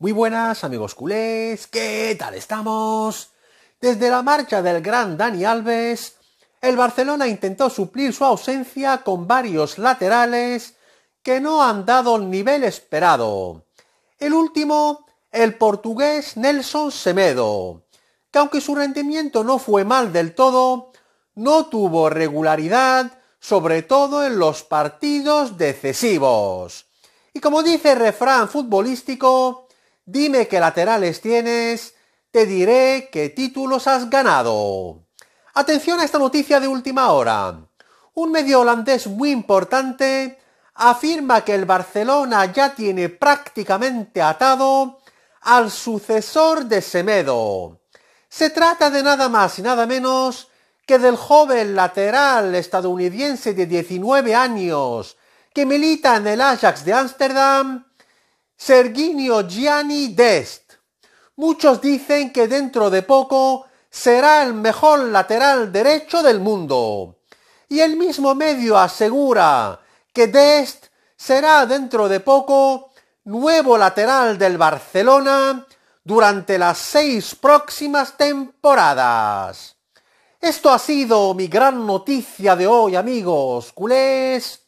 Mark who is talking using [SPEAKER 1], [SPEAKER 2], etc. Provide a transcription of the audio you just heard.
[SPEAKER 1] Muy buenas amigos culés, ¿qué tal estamos? Desde la marcha del gran Dani Alves, el Barcelona intentó suplir su ausencia con varios laterales que no han dado el nivel esperado. El último, el portugués Nelson Semedo, que aunque su rendimiento no fue mal del todo, no tuvo regularidad, sobre todo en los partidos decisivos. Y como dice el refrán futbolístico, Dime qué laterales tienes, te diré qué títulos has ganado. Atención a esta noticia de última hora. Un medio holandés muy importante afirma que el Barcelona ya tiene prácticamente atado al sucesor de Semedo. Se trata de nada más y nada menos que del joven lateral estadounidense de 19 años que milita en el Ajax de Ámsterdam, Serginio Gianni Dest. Muchos dicen que dentro de poco será el mejor lateral derecho del mundo. Y el mismo medio asegura que Dest será dentro de poco nuevo lateral del Barcelona durante las seis próximas temporadas. Esto ha sido mi gran noticia de hoy, amigos culés.